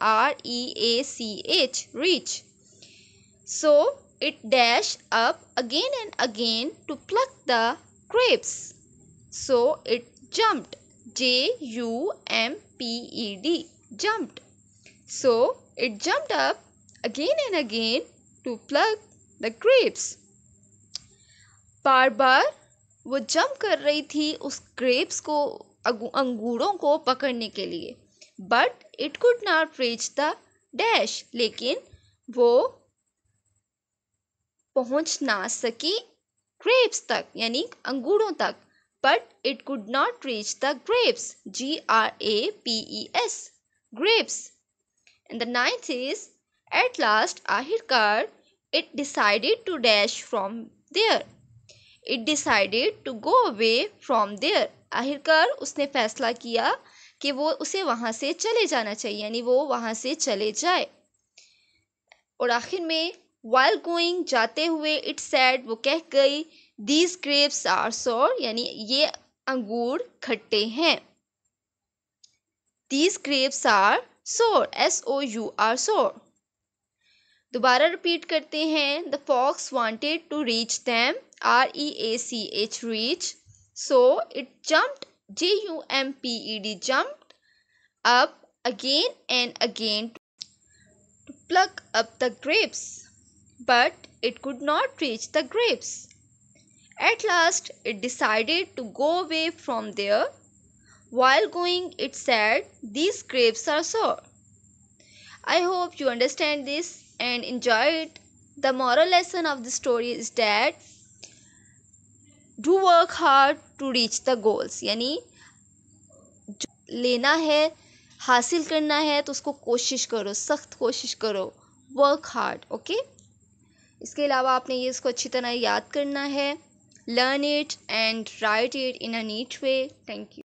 R E A C H reach. So it dash up again and again to pluck the grapes. So it jumped. J U M P E D jumped. So it jumped up again and again to pluck the grapes. बार बार वो jump कर रही थी उस grapes को अंगूरों को पकड़ने के लिए but it could not reach the dash लेकिन वो पहुंच ना सकी ग्रेप्स तक यानी अंगूरों तक but it could not reach the grapes G R A P E S grapes and the ninth is at last आखिरकार it decided to dash from there it decided to go away from there आखिरकार उसने फैसला किया कि वो उसे वहाँ से चले जाना चाहिए यानी वो वहाँ से चले जाए और आखिर में वाइल गोइंग जाते हुए इट सैड वो कह गई दीज ग्रेप्स आर सोर यानी ये अंगूर खट्टे हैं these grapes are sour S O U R sour दोबारा रिपीट करते हैं the fox wanted to reach them R E A C H reach so it jumped J U M P E D jumped up again and again to pluck up the grapes, but it could not reach the grapes. At last, it decided to go away from there. While going, it said, These grapes are sour. I hope you understand this and enjoy it. The moral lesson of the story is that do work hard to reach the goals यानी जो लेना है हासिल करना है तो उसको कोशिश करो सख्त कोशिश करो वर्क हार्ड ओके इसके अलावा आपने ये इसको अच्छी तरह याद करना है learn it and write it in a neat way thank you